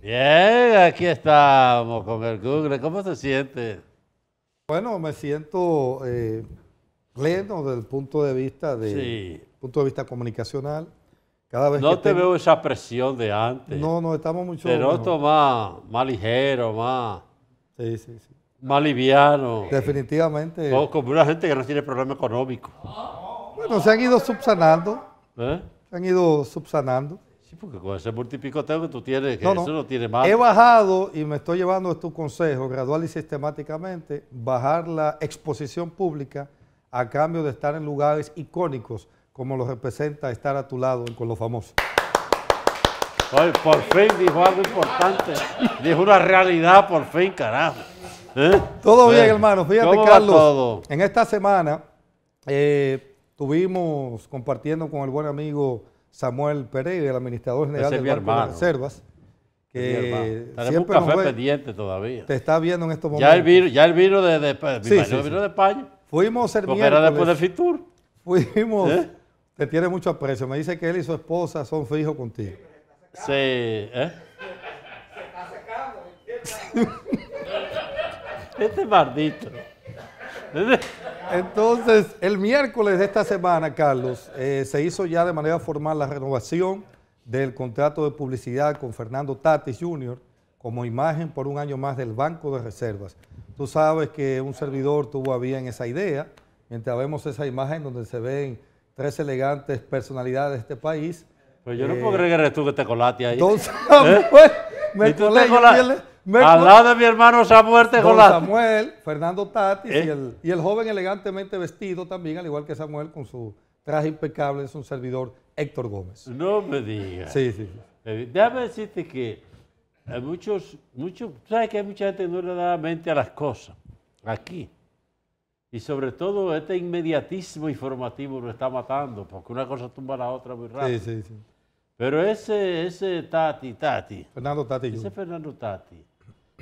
Bien, aquí estamos con el Google. ¿Cómo se siente? Bueno, me siento eh, pleno desde el punto de vista de punto de vista comunicacional. Cada vez no te veo esa presión de antes. No, no, estamos mucho. Te noto más, más ligero, más. Sí, sí, sí. Más liviano. Definitivamente. como una gente que no tiene problema económico. Bueno, se han ido subsanando. ¿Eh? Se han ido subsanando. Sí, porque con ese multipicoteo que tú tienes, que eso no tiene más. He bajado, y me estoy llevando tu consejo, gradual y sistemáticamente, bajar la exposición pública a cambio de estar en lugares icónicos, como lo representa estar a tu lado con los famosos. por fin dijo algo importante, dijo una realidad, por fin, carajo. ¿Eh? Todo bien, hermano. Fíjate, Carlos, en esta semana eh, tuvimos compartiendo con el buen amigo... Samuel Pereira, el administrador general del barco de Reservas, que siempre un café pendiente todavía. Te está viendo en estos momentos. Ya el virus, de, de, de, de España. Fuimos el Porque era después de Fitur. Fuimos. ¿Eh? Te tiene mucho aprecio. Me dice que él y su esposa son fijos contigo. Sí, ¿eh? Se está secando. este es maldito. Este- entonces, el miércoles de esta semana, Carlos, eh, se hizo ya de manera formal la renovación del contrato de publicidad con Fernando Tatis Jr. como imagen por un año más del Banco de Reservas. Tú sabes que un servidor tuvo a bien esa idea, mientras vemos esa imagen donde se ven tres elegantes personalidades de este país. Pero pues yo no eh, puedo creer que tú que te ahí. Entonces, ¿Eh? pues, me me Al lado de mi hermano Samuel Tejolate. Samuel, Fernando Tati eh. y, el, joven elegantemente vestido también, al igual que Samuel, con su traje impecable, es un servidor Héctor Gómez. No me digas. Sí, sí. Eh, déjame decirte que hay muchos, muchos, sabes que hay mucha gente que no le da mente a las cosas aquí. Y sobre todo este inmediatismo informativo lo está matando, porque una cosa tumba a la otra muy rápido. Sí, sí, sí. Pero ese, ese Tati, Tati. Fernando Tati. Ese Fernando Tati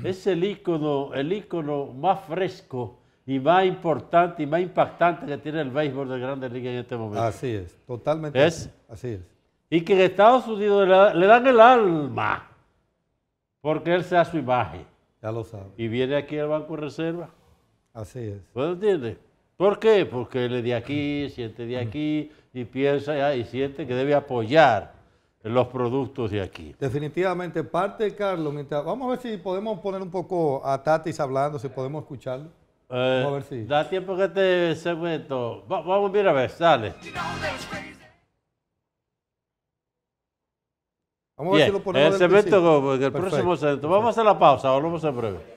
es el ícono, el ícono más fresco y más importante y más impactante que tiene el béisbol de Grandes Ligas en este momento. Así es, totalmente. Así es. Y que en Estados Unidos le, dan el alma porque él sea su imagen. Ya lo sabe. Y viene aquí al Banco Reserva. Así es. ¿Puedo entender? ¿Por qué? Porque él es de aquí, siente de aquí y piensa y siente que debe apoyar los productos de aquí. Definitivamente, parte, Carlos, mientras, vamos a ver si podemos poner un poco a Tatis hablando, si podemos escucharlo. Eh, vamos a ver si. Da tiempo que este segmento. vamos a ver a ver, sale. Vamos a ver si lo ponemos. El segmento, el próximo segmento. Vamos a hacer la pausa, volvemos en breve.